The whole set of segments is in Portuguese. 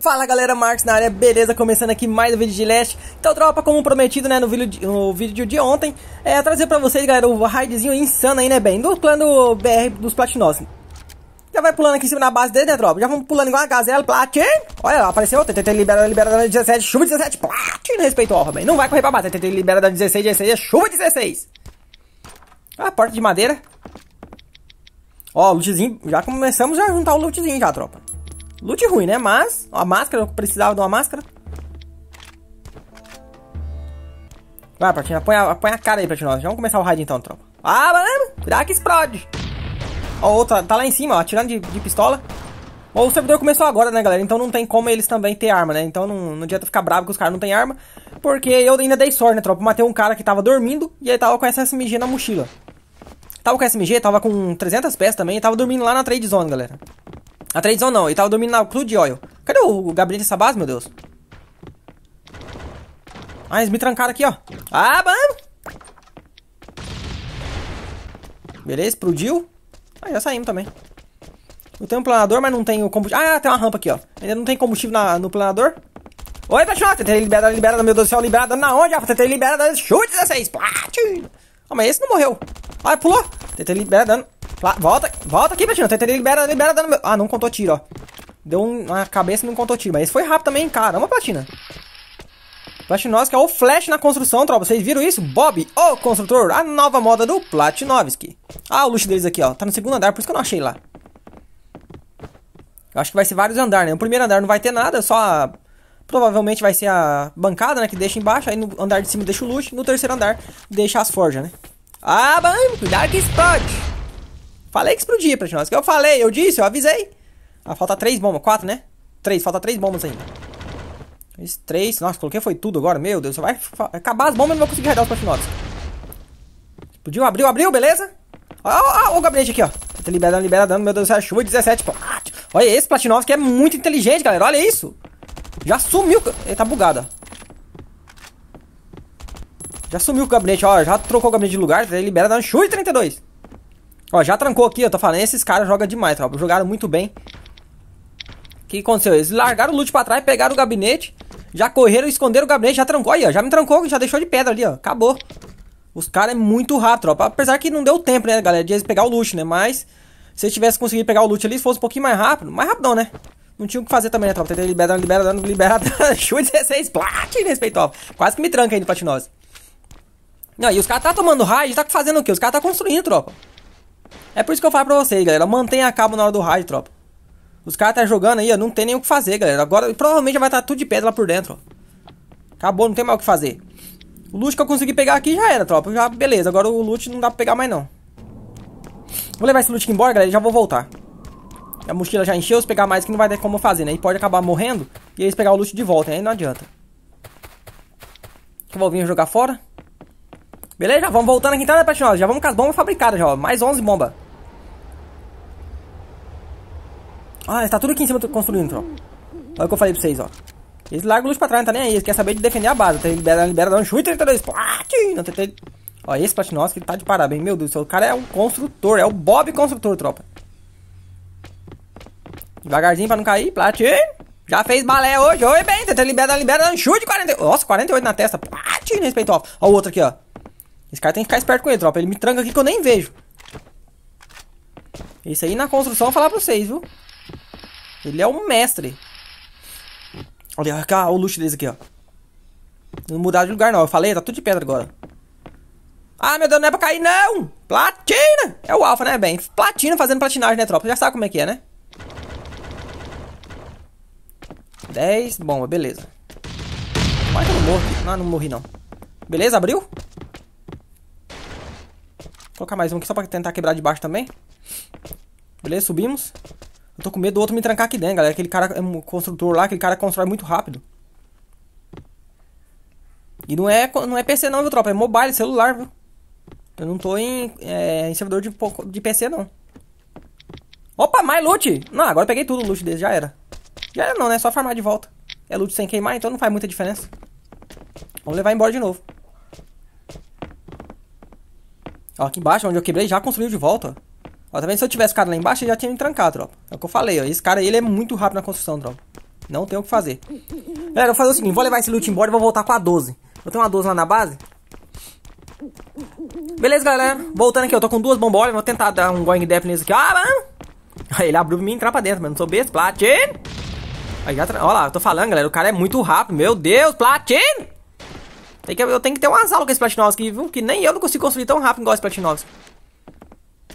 Fala galera, Marcos na área, beleza? Começando aqui mais um vídeo de Leste. Então, tropa, como prometido, né, no vídeo de, no vídeo de ontem, é trazer pra vocês, galera, o raidzinho insano aí, né, bem, do plano BR dos platinos. Já vai pulando aqui em cima na base dele, né, tropa? Já vamos pulando igual a gazela, Platin! Olha lá, apareceu, TTT libera, libera 17, chuva 17, Platin, respeito ao bem, não vai correr pra baixo, TTT libera 16, 16, chuva 16! Ah, porta de madeira. Ó, lootzinho, já começamos a juntar o lootzinho já, tropa. Loot ruim, né? Mas, ó, a máscara, eu precisava de uma máscara. Vai, Platina, apanha, apanha a cara aí, Platina. Já vamos começar o raid então, tropa. Ah, mano, cuidado que explode. Ó, outra, tá lá em cima, ó, atirando de, de pistola. Ó, o servidor começou agora, né, galera? Então não tem como eles também ter arma, né? Então não, não adianta ficar bravo que os caras não têm arma. Porque eu ainda dei sorte, né, tropa? Matei um cara que tava dormindo e ele tava com essa SMG na mochila. Tava com a SMG, tava com 300 peças também e tava dormindo lá na trade zone, galera. A tradição não, ele tava dominando o clube de óleo. Cadê o, o gabinete dessa base, meu Deus? Ah, eles me trancaram aqui, ó. Ah, mano! Beleza, explodiu. Ah, já saímos também. Eu tenho um planador, mas não tenho combustível. Ah, tem uma rampa aqui, ó. Ainda não tem combustível na, no planador. Oi, Tachão! Tentei liberar, liberar! meu Deus do céu, dando Na onde, Rafa? Tentei dando chute 16. Ah, mas esse não morreu. Ah, pulou. liberar, dando volta, volta aqui, Betinho. Tentei libera, libera dando meu... Ah, não contou tiro, ó. Deu uma cabeça e não contou tiro. Mas esse foi rápido também, caramba, Platina. Platinovski é o Flash na construção, tropa. Vocês viram isso? Bob, o construtor, a nova moda do Platinovski. Ah, o luxo deles aqui, ó. Tá no segundo andar, por isso que eu não achei lá. Eu acho que vai ser vários andares, né? o primeiro andar não vai ter nada, só a... Provavelmente vai ser a bancada, né? Que deixa embaixo. Aí no andar de cima deixa o luxo. No terceiro andar deixa as forjas, né? Ah, banco! Dark Spot Falei que explodia pra nós. Que eu falei, eu disse, eu avisei. Ah, falta três bombas. Quatro, né? Três, falta três bombas ainda. Três. Nossa, coloquei foi tudo agora. Meu Deus, vai acabar as bombas e não vou conseguir radar os Patinotes. Explodiu, abriu, abriu, beleza? Ó, ó, ó, o gabinete aqui, ó. Tá liberando, liberando, meu Deus do céu, chuva 17, pô. Ah, olha, esse Platinovski é muito inteligente, galera. Olha isso. Já sumiu. Ele tá bugado, ó. Já sumiu o gabinete, ó. Já trocou o gabinete de lugar. Ele libera, dá chute 32. Ó, já trancou aqui, eu tô falando, esses caras jogam demais, tropa. Jogaram muito bem. O que aconteceu? Eles largaram o loot pra trás, pegaram o gabinete, já correram, esconderam o gabinete, já trancou aí, ó. Já me trancou, já deixou de pedra ali, ó. Acabou. Os caras é muito rápido, tropa. Apesar que não deu tempo, né, galera, de eles pegar o loot, né? Mas, se eles tivessem conseguido pegar o loot ali, se fosse um pouquinho mais rápido, mais rápido não, né? Não tinha o que fazer também, né, tropa? Tentei liberar, libera, dando, libera, dando. Chute 16, respeito, ó. Quase que me tranca aí no platinose. Não, e os caras tá tomando raid, tá fazendo o quê? Os caras tá construindo, tropa. É por isso que eu falo pra vocês, galera. Mantenha a cabo na hora do raid, tropa. Os caras tá jogando aí, ó. Não tem nem o que fazer, galera. Agora provavelmente já vai estar tá tudo de pedra lá por dentro, ó. Acabou, não tem mais o que fazer. O loot que eu consegui pegar aqui já era, tropa. Já, beleza. Agora o loot não dá pra pegar mais, não. Vou levar esse loot aqui embora, galera. E já vou voltar. A mochila já encheu. Se pegar mais que não vai ter como fazer, né? E pode acabar morrendo. E eles pegar o loot de volta, né? Aí não adianta. Que eu vou vir jogar fora. Beleza? Vamos voltando aqui então, né, Patinhosa? Já vamos com as bombas fabricadas, já, ó. Mais 11 bombas. Ah, está tudo aqui em cima construindo, então. Olha o que eu falei pra vocês, ó. Eles largam o luz pra trás, não tá nem aí. Eles querem saber de defender a base. Então, libera, libera, dar um chute, 32. Não tentei. Ó, esse que tá de parabéns. Meu Deus do céu, o cara é um construtor. É o Bob Construtor, tropa. Devagarzinho pra não cair. Platina. Já fez balé hoje. Oi, bem. Tenta libera, libera, dar um chute. 48. Nossa, 48 na testa. Platina, respeito ó. Ó o outro aqui, ó. Esse cara tem que ficar esperto com ele, tropa. Ele me tranca aqui que eu nem vejo. Isso aí na construção vou falar pra vocês, viu? Ele é um mestre. Olha olha o luxo desse aqui, ó. Não mudar de lugar não. Eu falei, tá tudo de pedra agora. Ah, meu Deus, não é pra cair, não! Platina! É o alfa, né, bem? Platina fazendo platinagem, né, tropa? Já sabe como é que é, né? 10 bomba, beleza. Mas eu não morro. Ah, não morri, não. Beleza, abriu? colocar mais um aqui só pra tentar quebrar de baixo também. Beleza, subimos. Eu tô com medo do outro me trancar aqui dentro, galera. Aquele cara é um construtor lá, aquele cara constrói muito rápido. E não é, não é PC não, viu, tropa? É mobile, celular, viu? Eu não tô em, é, em servidor de, de PC, não. Opa, mais loot! Não, agora peguei tudo o loot desse, já era. Já era não, né? Só farmar de volta. É loot sem queimar, então não faz muita diferença. Vamos levar embora de novo. Ó, aqui embaixo, onde eu quebrei, já construiu de volta, ó. tá vendo? Se eu tivesse cara lá embaixo, ele já tinha me trancado, tropa. É o que eu falei, ó. Esse cara, ele é muito rápido na construção, tropa. Não tem o que fazer. Galera, eu vou fazer o seguinte. Vou levar esse loot embora e vou voltar com a 12. Eu tenho uma 12 lá na base. Beleza, galera. Voltando aqui, eu tô com duas bombolas. Vou tentar dar um going death nisso aqui. Ah, mano. Aí ele abriu pra mim entrar pra dentro, mano. Não sou besta. Platin. Aí já... Tra... Ó lá, eu tô falando, galera. O cara é muito rápido. Meu Deus, Platin. Tem que, eu tenho que ter um azar com esse Platinovski, aqui, viu? Que nem eu não consigo construir tão rápido igual esse Platinovski.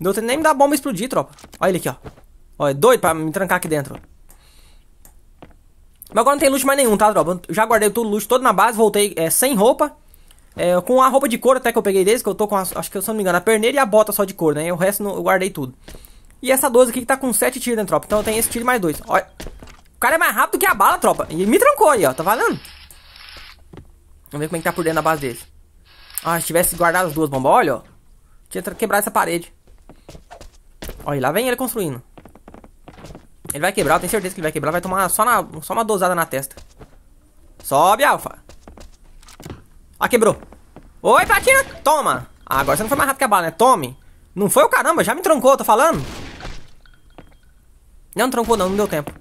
Não tem nem me dar bomba explodir, tropa. Olha ele aqui, ó. Olha, é doido pra me trancar aqui dentro. Mas agora não tem loot mais nenhum, tá, tropa? Eu já guardei todo o loot todo na base, voltei é, sem roupa. É, com a roupa de couro até que eu peguei desde que eu tô com, a, acho que se eu não me engano, a perneira e a bota só de couro, né? E o resto não, eu guardei tudo. E essa 12 aqui que tá com 7 tiros, né, tropa? Então eu tenho esse tiro mais dois. Olha. O cara é mais rápido que a bala, tropa. E me trancou aí, ó. Tá valendo? Vamos ver como é que tá por dentro da base dele. Ah, se tivesse guardado as duas bombas, olha, ó. Tinha quebrado essa parede. Olha, lá vem ele construindo. Ele vai quebrar, eu tenho certeza que ele vai quebrar. Vai tomar só, na, só uma dosada na testa. Sobe, Alfa. Ah, quebrou. Oi, platina. Toma. Ah, agora você não foi mais rápido que a bala, né? Tome. Não foi o caramba, já me trancou, tô falando. Não, trancou não, não deu tempo.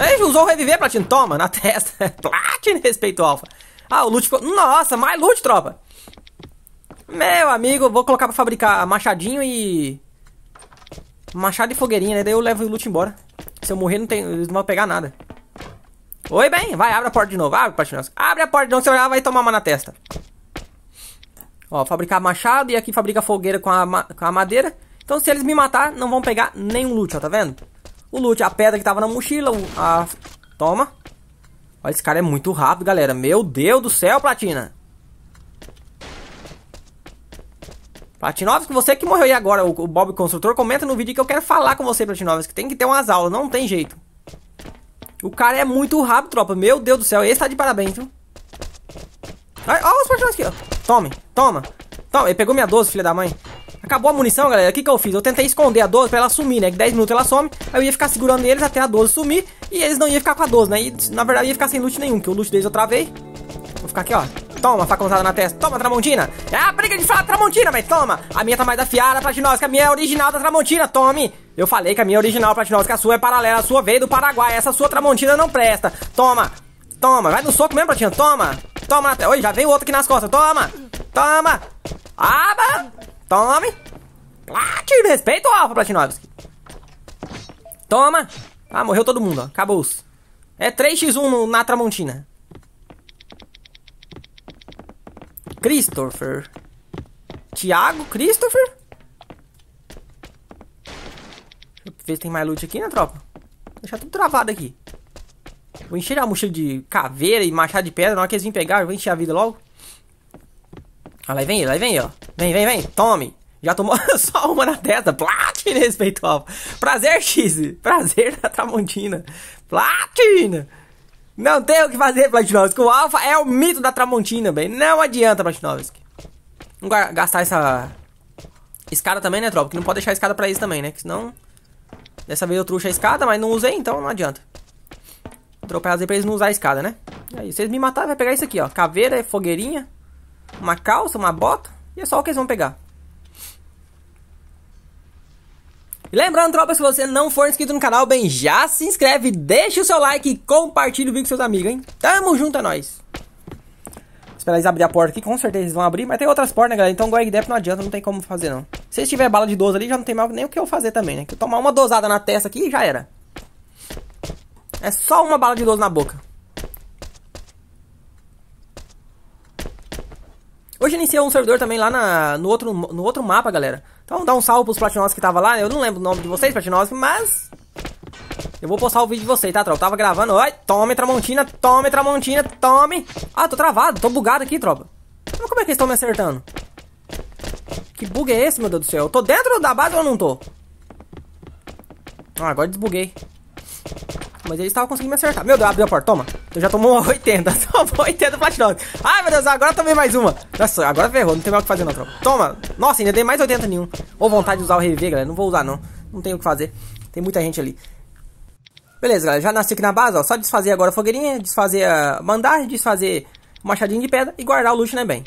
Ei, usou o reviver, Platino. Toma, na testa. Platino respeito, Alfa. Alpha. Ah, o loot ficou. Nossa, mais loot, tropa! Meu amigo, vou colocar pra fabricar machadinho e. Machado e fogueirinha, né? Daí eu levo o loot embora. Se eu morrer, não tem... eles não vão pegar nada. Oi, bem. Vai, abre a porta de novo. Abre a porta de novo. Abre a porta de novo, você vai tomar uma na testa. Ó, fabricar machado e aqui fabrica fogueira com a, com a madeira. Então, se eles me matar, não vão pegar nenhum loot, ó, tá vendo? O loot, a pedra que tava na mochila, a... Toma. Olha, esse cara é muito rápido, galera. Meu Deus do céu, Platina. Platinovski, você que morreu aí agora, o Bob Construtor, comenta no vídeo que eu quero falar com você, Platinovski. Tem que ter umas aulas, não tem jeito. O cara é muito rápido, tropa. Meu Deus do céu, esse tá de parabéns, viu? Olha os Platinovski, ó. Tome, toma. Toma, ele pegou minha 12, filha da mãe. Acabou a munição, galera. O que, que eu fiz? Eu tentei esconder a 12 pra ela sumir, né? Que 10 minutos ela some. Aí eu ia ficar segurando eles até a 12 sumir. E eles não iam ficar com a 12, né? E na verdade ia ficar sem loot nenhum, que o loot deles eu travei. Vou ficar aqui, ó. Toma, facãozada na testa. Toma, Tramontina. É a briga de falar Tramontina, mas Toma. A minha tá mais afiada, Platinosca. A minha é original da Tramontina. Tome. Eu falei que a minha é original, Platinosca. A sua é paralela. A sua veio do Paraguai. Essa sua Tramontina não presta. Toma. Toma. Vai no soco mesmo, Platina. Toma. Toma. Oi, já veio outro aqui nas costas. Toma. Toma. Aba. Tome! Platino, respeita o Alpha Platinovski. Toma! Ah, morreu todo mundo, ó. Acabou-se. É 3x1 no, na Tramontina. Christopher. Thiago, Christopher? Deixa eu ver se tem mais loot aqui, né, tropa? Vou deixar tudo travado aqui. Vou encher a mochila de caveira e machado de pedra. Na hora que eles virem pegar, eu vou encher a vida logo. Ah, lá vem ele, lá vem ó. Vem, vem, vem. Tome. Já tomou só uma na testa. Plat, Alpha. Prazer, X. Prazer, na Tramontina. Platina. Não tem o que fazer, Platinovski. O Alpha é o mito da Tramontina, bem. Não adianta, Platinovski. Vamos gastar essa... Escada também, né, tropa? Que não pode deixar a escada pra isso também, né? Que senão... Dessa vez eu trouxe a escada, mas não usei, então não adianta. Dropei pra eles não usar a escada, né? aí, se eles me matarem, vai pegar isso aqui, ó. Caveira, fogueirinha uma calça, uma bota, e é só o que eles vão pegar. E lembrando, tropa, se você não for inscrito no canal, bem, já se inscreve, deixa o seu like e compartilha o vídeo com seus amigos, hein? Tamo junto, é nóis! Espera eles abrir a porta aqui, com certeza eles vão abrir, mas tem outras portas, né, galera? Então, Greg Depp não adianta, não tem como fazer, não. Se tiver bala de 12 ali, já não tem mais nem o que eu fazer também, né? Que eu tomar uma dosada na testa aqui e já era. É só uma bala de 12 na boca. Hoje iniciou um servidor também lá na, no, outro, no outro mapa, galera. Então dá um salve pros Platinos que tava lá. Eu não lembro o nome de vocês, Platinos, mas... Eu vou postar o vídeo de vocês, tá, tropa? Eu tava gravando. Ai, tome, Tramontina, tome, Tramontina, tome. Ah, tô travado, tô bugado aqui, tropa. Mas como é que eles estão me acertando? Que bug é esse, meu Deus do céu? Eu tô dentro da base ou não tô? Ah, agora desbuguei. Mas eles estavam conseguindo me acertar. Meu Deus, abriu a porta, toma. Eu já tomou uma 80. Tomou 80 platinosa. Ai, meu Deus, agora também mais uma. Nossa, agora ferrou. Não tem mais o que fazer, não, tropa. Toma. Nossa, ainda dei mais 80 nenhum. Ou vontade de usar o reviver, galera. Não vou usar, não. Não tenho o que fazer. Tem muita gente ali. Beleza, galera. Já nasci aqui na base, ó. Só desfazer agora a fogueirinha, desfazer a bandagem, desfazer o machadinho de pedra e guardar o luxo, né, bem?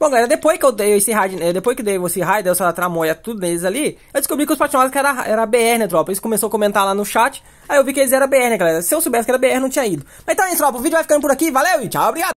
Bom, galera, depois que eu dei esse raid, eh, depois que dei esse raid, deu essa tramoia, tudo neles ali, eu descobri que os patinados era, era BR, né, tropa? Eles começaram a comentar lá no chat, aí eu vi que eles eram BR, né, galera? Se eu soubesse que era BR, não tinha ido. Mas então é isso, tropa, o vídeo vai ficando por aqui, valeu e tchau, obrigado!